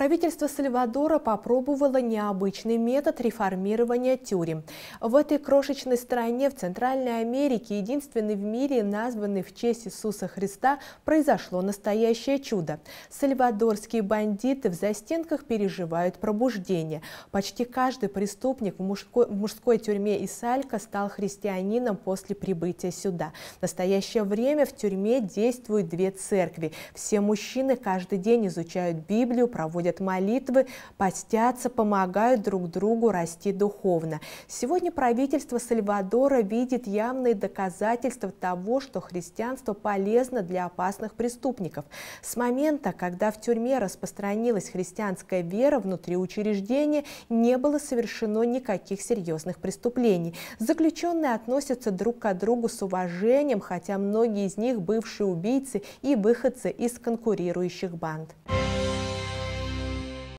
Правительство Сальвадора попробовало необычный метод реформирования тюрем. В этой крошечной стране в Центральной Америке, единственной в мире, названной в честь Иисуса Христа, произошло настоящее чудо. Сальвадорские бандиты в застенках переживают пробуждение. Почти каждый преступник в мужской, в мужской тюрьме Исалька стал христианином после прибытия сюда. В настоящее время в тюрьме действуют две церкви. Все мужчины каждый день изучают Библию, проводят проводят молитвы, постятся, помогают друг другу расти духовно. Сегодня правительство Сальвадора видит явные доказательства того, что христианство полезно для опасных преступников. С момента, когда в тюрьме распространилась христианская вера внутри учреждения, не было совершено никаких серьезных преступлений. Заключенные относятся друг к другу с уважением, хотя многие из них бывшие убийцы и выходцы из конкурирующих банд.